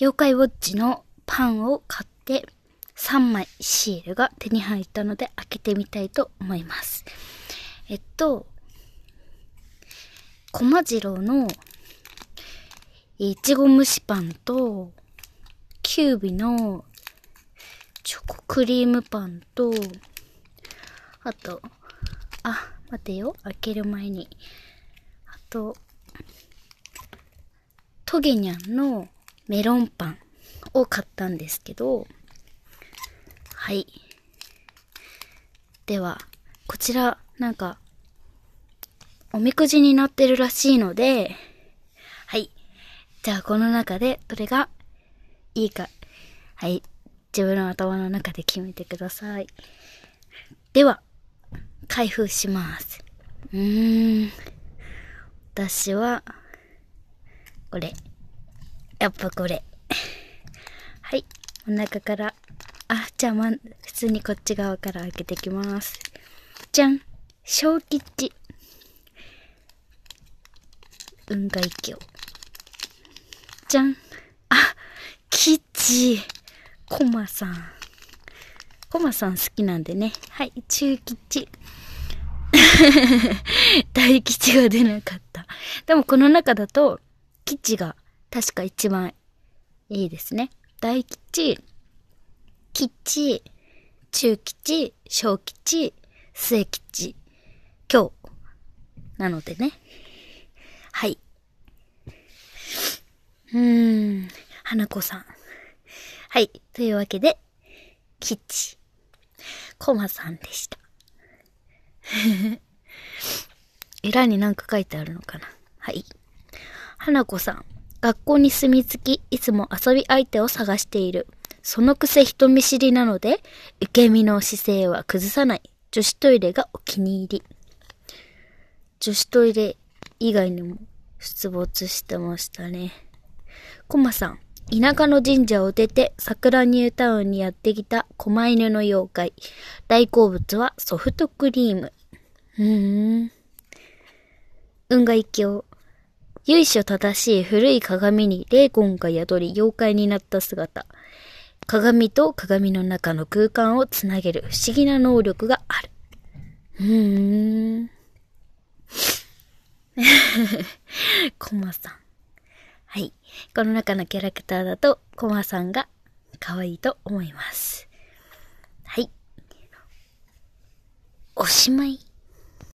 妖怪ウォッチのパンを買って3枚シールが手に入ったので開けてみたいと思います。えっと、コマジロのいちご蒸しパンと、キュービのチョコクリームパンと、あと、あ、待てよ、開ける前に。あと、トゲニャンのメロンパンを買ったんですけど、はい。では、こちら、なんか、おみくじになってるらしいので、はい。じゃあ、この中で、どれがいいか、はい。自分の頭の中で決めてください。では、開封します。うーん。私は、これ。やっぱこれ。はい。お腹から。あ、じゃあ、ま、普通にこっち側から開けてきます。じゃん小吉。雲外鏡。じゃん。あ、吉。コマさん。コマさん好きなんでね。はい、中吉。大吉が出なかった。でもこの中だと、吉が確か一番いいですね。大吉、吉、中吉、小吉、末吉、今日。なのでね。はい。うーん、花子さん。はい。というわけで、吉、コマさんでした。裏 になんか書いてあるのかなはい。花子さん。学校に住み着き、いつも遊び相手を探している。そのくせ人見知りなので、受け身の姿勢は崩さない。女子トイレがお気に入り。女子トイレ以外にも出没してましたね。コマさん。田舎の神社を出て桜ニュータウンにやってきた狛犬の妖怪。大好物はソフトクリーム。うーん。運が一強。由緒正しい古い鏡に霊魂が宿り妖怪になった姿。鏡と鏡の中の空間をつなげる不思議な能力がある。うーん。コマさん。はい。この中のキャラクターだと、コマさんが可愛いと思います。はい。おしまい。